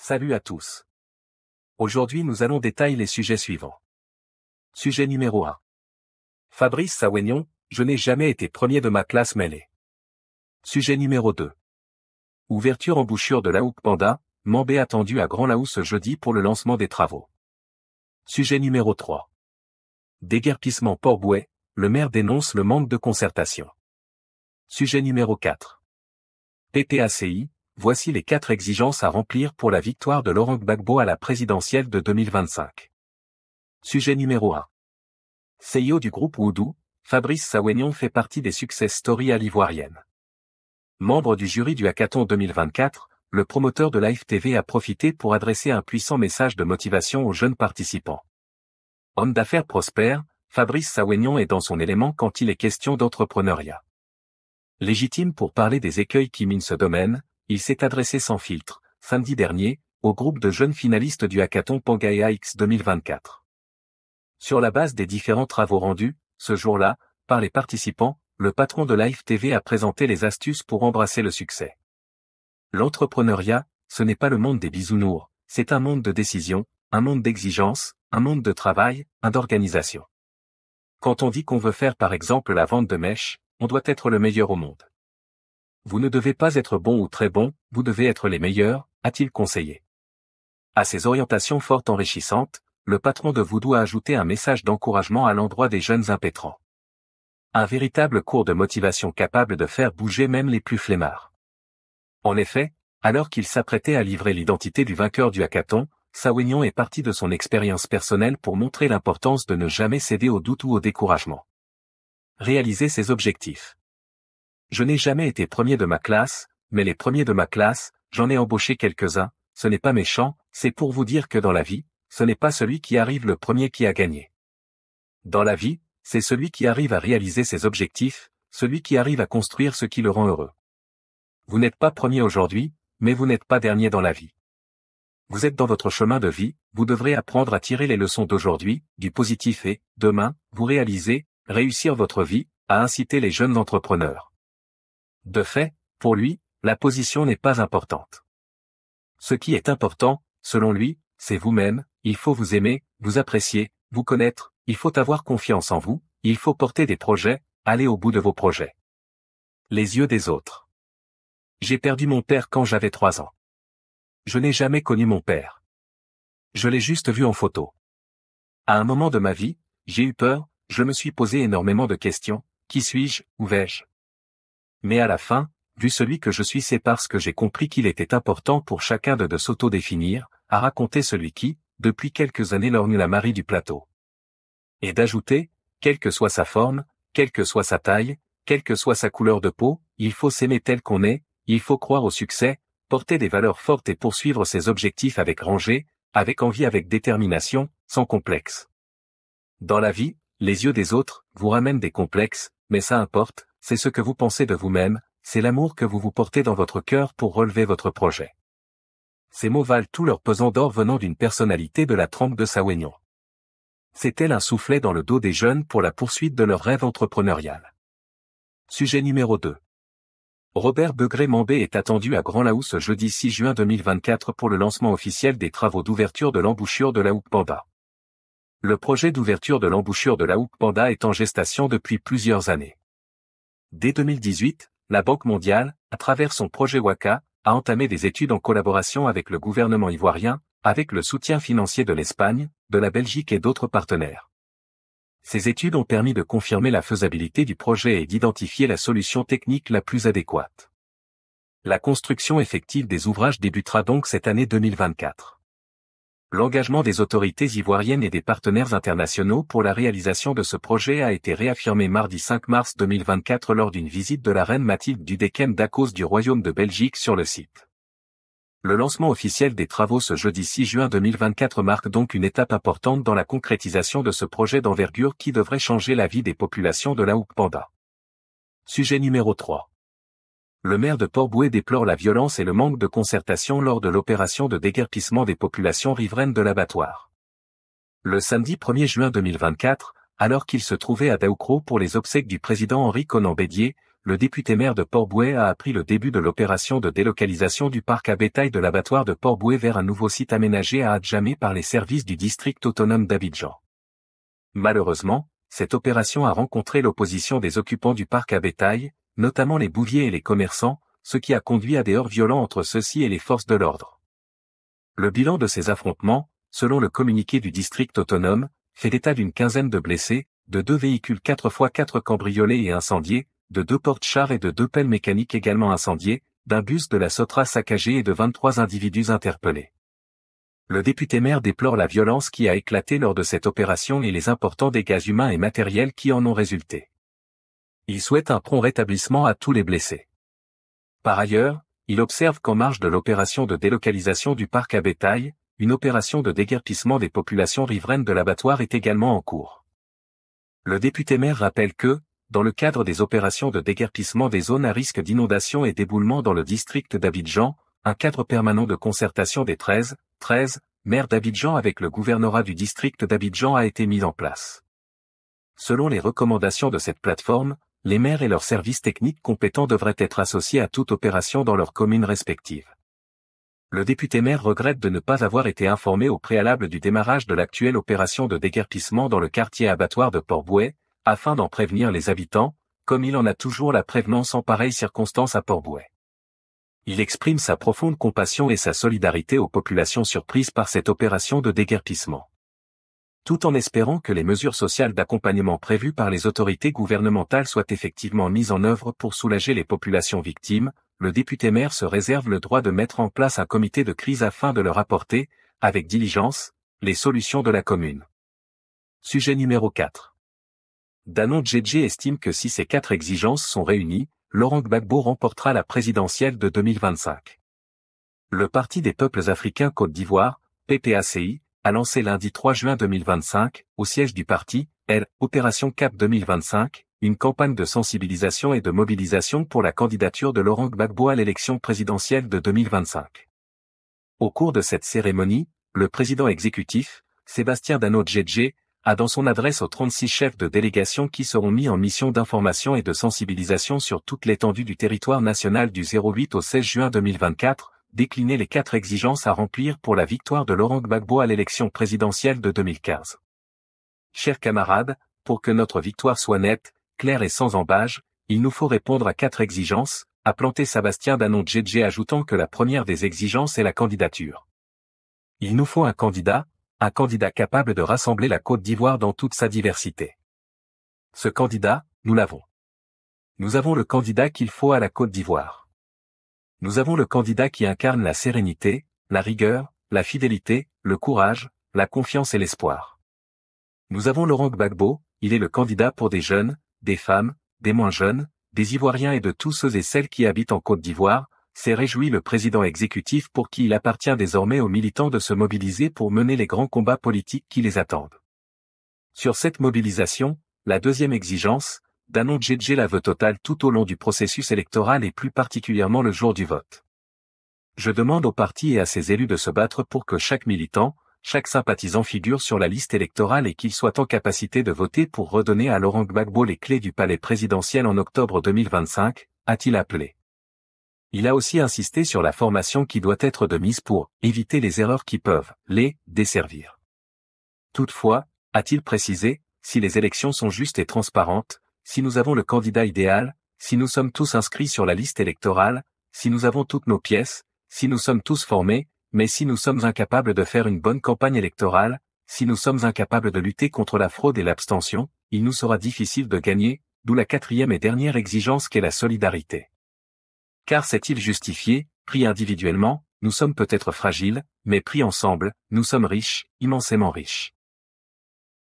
Salut à tous. Aujourd'hui nous allons détailler les sujets suivants. Sujet numéro 1. Fabrice Saouignon, je n'ai jamais été premier de ma classe mêlée. Sujet numéro 2. Ouverture embouchure de la houkpanda, Panda, Mambé attendu à Grand Laou ce jeudi pour le lancement des travaux. Sujet numéro 3. Déguerpissement Port-Bouet, le maire dénonce le manque de concertation. Sujet numéro 4. PTACI voici les quatre exigences à remplir pour la victoire de Laurent Gbagbo à la présidentielle de 2025. Sujet numéro 1. CEO du groupe Woodou, Fabrice Sawenion fait partie des success stories à l'ivoirienne. Membre du jury du Hackathon 2024, le promoteur de Life TV a profité pour adresser un puissant message de motivation aux jeunes participants. Homme d'affaires prospère, Fabrice Sawenion est dans son élément quand il est question d'entrepreneuriat. Légitime pour parler des écueils qui minent ce domaine, il s'est adressé sans filtre, samedi dernier, au groupe de jeunes finalistes du hackathon Pangaea X 2024. Sur la base des différents travaux rendus, ce jour-là, par les participants, le patron de Life TV a présenté les astuces pour embrasser le succès. L'entrepreneuriat, ce n'est pas le monde des bisounours, c'est un monde de décision, un monde d'exigence, un monde de travail, un d'organisation. Quand on dit qu'on veut faire par exemple la vente de mèches, on doit être le meilleur au monde. Vous ne devez pas être bon ou très bon, vous devez être les meilleurs, a-t-il conseillé. À ces orientations fort enrichissantes, le patron de Voodoo a ajouté un message d'encouragement à l'endroit des jeunes impétrants. Un véritable cours de motivation capable de faire bouger même les plus flemmards. En effet, alors qu'il s'apprêtait à livrer l'identité du vainqueur du hackathon, Sawignon est parti de son expérience personnelle pour montrer l'importance de ne jamais céder au doute ou au découragement. Réaliser ses objectifs. Je n'ai jamais été premier de ma classe, mais les premiers de ma classe, j'en ai embauché quelques-uns, ce n'est pas méchant, c'est pour vous dire que dans la vie, ce n'est pas celui qui arrive le premier qui a gagné. Dans la vie, c'est celui qui arrive à réaliser ses objectifs, celui qui arrive à construire ce qui le rend heureux. Vous n'êtes pas premier aujourd'hui, mais vous n'êtes pas dernier dans la vie. Vous êtes dans votre chemin de vie, vous devrez apprendre à tirer les leçons d'aujourd'hui, du positif et, demain, vous réaliser, réussir votre vie, à inciter les jeunes entrepreneurs. De fait, pour lui, la position n'est pas importante. Ce qui est important, selon lui, c'est vous-même, il faut vous aimer, vous apprécier, vous connaître, il faut avoir confiance en vous, il faut porter des projets, aller au bout de vos projets. Les yeux des autres. J'ai perdu mon père quand j'avais trois ans. Je n'ai jamais connu mon père. Je l'ai juste vu en photo. À un moment de ma vie, j'ai eu peur, je me suis posé énormément de questions, qui suis-je, où vais-je mais à la fin, vu celui que je suis c'est parce que j'ai compris qu'il était important pour chacun de, de s'auto-définir, à raconter celui qui, depuis quelques années l'orne la Marie du plateau. Et d'ajouter, quelle que soit sa forme, quelle que soit sa taille, quelle que soit sa couleur de peau, il faut s'aimer tel qu'on est, il faut croire au succès, porter des valeurs fortes et poursuivre ses objectifs avec rangée, avec envie, avec détermination, sans complexe. Dans la vie, les yeux des autres vous ramènent des complexes, mais ça importe, c'est ce que vous pensez de vous-même, c'est l'amour que vous vous portez dans votre cœur pour relever votre projet. Ces mots valent tout leur pesant d'or venant d'une personnalité de la trempe de Sawénion. C'est elle un soufflet dans le dos des jeunes pour la poursuite de leur rêve entrepreneurial. Sujet numéro 2. Robert Begré-Mambé est attendu à Grand Laou ce jeudi 6 juin 2024 pour le lancement officiel des travaux d'ouverture de l'embouchure de la Houk Panda. Le projet d'ouverture de l'embouchure de la Houpe Panda est en gestation depuis plusieurs années. Dès 2018, la Banque mondiale, à travers son projet Waka, a entamé des études en collaboration avec le gouvernement ivoirien, avec le soutien financier de l'Espagne, de la Belgique et d'autres partenaires. Ces études ont permis de confirmer la faisabilité du projet et d'identifier la solution technique la plus adéquate. La construction effective des ouvrages débutera donc cette année 2024. L'engagement des autorités ivoiriennes et des partenaires internationaux pour la réalisation de ce projet a été réaffirmé mardi 5 mars 2024 lors d'une visite de la reine Mathilde du Deken d'Akos du Royaume de Belgique sur le site. Le lancement officiel des travaux ce jeudi 6 juin 2024 marque donc une étape importante dans la concrétisation de ce projet d'envergure qui devrait changer la vie des populations de la Panda. Sujet numéro 3 le maire de port déplore la violence et le manque de concertation lors de l'opération de déguerpissement des populations riveraines de l'abattoir. Le samedi 1er juin 2024, alors qu'il se trouvait à Daoukro pour les obsèques du président Henri Conan Bédier, le député maire de port a appris le début de l'opération de délocalisation du parc à bétail de l'abattoir de port vers un nouveau site aménagé à Adjamé par les services du district autonome d'Abidjan. Malheureusement, cette opération a rencontré l'opposition des occupants du parc à bétail, notamment les bouviers et les commerçants, ce qui a conduit à des heurts violents entre ceux-ci et les forces de l'ordre. Le bilan de ces affrontements, selon le communiqué du district autonome, fait état d'une quinzaine de blessés, de deux véhicules 4x4 cambriolés et incendiés, de deux portes chars et de deux pelles mécaniques également incendiées, d'un bus de la Sotra saccagé et de 23 individus interpellés. Le député maire déplore la violence qui a éclaté lors de cette opération et les importants dégâts humains et matériels qui en ont résulté. Il souhaite un prompt rétablissement à tous les blessés. Par ailleurs, il observe qu'en marge de l'opération de délocalisation du parc à bétail, une opération de déguerpissement des populations riveraines de l'abattoir est également en cours. Le député maire rappelle que, dans le cadre des opérations de déguerpissement des zones à risque d'inondation et d'éboulement dans le district d'Abidjan, un cadre permanent de concertation des 13, 13, maires d'Abidjan avec le gouvernorat du district d'Abidjan a été mis en place. Selon les recommandations de cette plateforme, les maires et leurs services techniques compétents devraient être associés à toute opération dans leurs communes respectives. Le député maire regrette de ne pas avoir été informé au préalable du démarrage de l'actuelle opération de déguerpissement dans le quartier abattoir de Portbouet, afin d'en prévenir les habitants, comme il en a toujours la prévenance en pareille circonstance à port Il exprime sa profonde compassion et sa solidarité aux populations surprises par cette opération de déguerpissement tout en espérant que les mesures sociales d'accompagnement prévues par les autorités gouvernementales soient effectivement mises en œuvre pour soulager les populations victimes, le député maire se réserve le droit de mettre en place un comité de crise afin de leur apporter, avec diligence, les solutions de la commune. Sujet numéro 4. Danon Djedje estime que si ces quatre exigences sont réunies, Laurent Gbagbo remportera la présidentielle de 2025. Le Parti des peuples africains Côte d'Ivoire, PPACI, a lancé lundi 3 juin 2025, au siège du parti, l'Opération Opération Cap 2025, une campagne de sensibilisation et de mobilisation pour la candidature de Laurent Gbagbo à l'élection présidentielle de 2025. Au cours de cette cérémonie, le président exécutif, Sébastien Dano Djedje, a dans son adresse aux 36 chefs de délégation qui seront mis en mission d'information et de sensibilisation sur toute l'étendue du territoire national du 08 au 16 juin 2024, décliner les quatre exigences à remplir pour la victoire de Laurent Gbagbo à l'élection présidentielle de 2015. Chers camarades, pour que notre victoire soit nette, claire et sans embâge, il nous faut répondre à quatre exigences, a planté Sébastien Danon Djedje ajoutant que la première des exigences est la candidature. Il nous faut un candidat, un candidat capable de rassembler la Côte d'Ivoire dans toute sa diversité. Ce candidat, nous l'avons. Nous avons le candidat qu'il faut à la Côte d'Ivoire nous avons le candidat qui incarne la sérénité, la rigueur, la fidélité, le courage, la confiance et l'espoir. Nous avons Laurent Gbagbo, il est le candidat pour des jeunes, des femmes, des moins jeunes, des Ivoiriens et de tous ceux et celles qui habitent en Côte d'Ivoire, s'est réjoui le président exécutif pour qui il appartient désormais aux militants de se mobiliser pour mener les grands combats politiques qui les attendent. Sur cette mobilisation, la deuxième exigence, Danon Djedjé la veut totale tout au long du processus électoral et plus particulièrement le jour du vote. Je demande au parti et à ses élus de se battre pour que chaque militant, chaque sympathisant figure sur la liste électorale et qu'il soit en capacité de voter pour redonner à Laurent Gbagbo les clés du palais présidentiel en octobre 2025, a-t-il appelé. Il a aussi insisté sur la formation qui doit être de mise pour éviter les erreurs qui peuvent les desservir. Toutefois, a-t-il précisé, si les élections sont justes et transparentes, si nous avons le candidat idéal, si nous sommes tous inscrits sur la liste électorale, si nous avons toutes nos pièces, si nous sommes tous formés, mais si nous sommes incapables de faire une bonne campagne électorale, si nous sommes incapables de lutter contre la fraude et l'abstention, il nous sera difficile de gagner, d'où la quatrième et dernière exigence qu'est la solidarité. Car c'est-il justifié, pris individuellement, nous sommes peut-être fragiles, mais pris ensemble, nous sommes riches, immensément riches.